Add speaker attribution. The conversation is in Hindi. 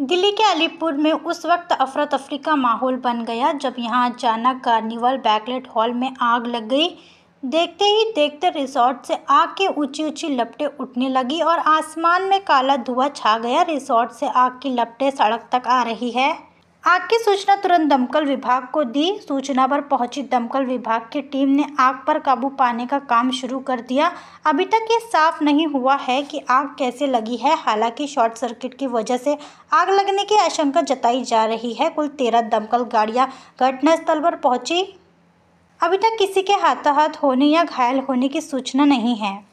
Speaker 1: दिल्ली के अलीपुर में उस वक्त अफरा तफरी का माहौल बन गया जब यहाँ अचानक कार्निवल बैकलेट हॉल में आग लग गई देखते ही देखते रिसोर्ट से आग के ऊंची ऊंची लपटें उठने लगी और आसमान में काला धुआं छा गया रिसोर्ट से आग की लपटें सड़क तक आ रही है आग की सूचना तुरंत दमकल विभाग को दी सूचना पर पहुंची दमकल विभाग की टीम ने आग पर काबू पाने का काम शुरू कर दिया अभी तक ये साफ नहीं हुआ है कि आग कैसे लगी है हालांकि शॉर्ट सर्किट की वजह से आग लगने की आशंका जताई जा रही है कुल तेरह दमकल गाड़ियां घटनास्थल पर पहुंची अभी तक किसी के हाथाहाथ होने या घायल होने की सूचना नहीं है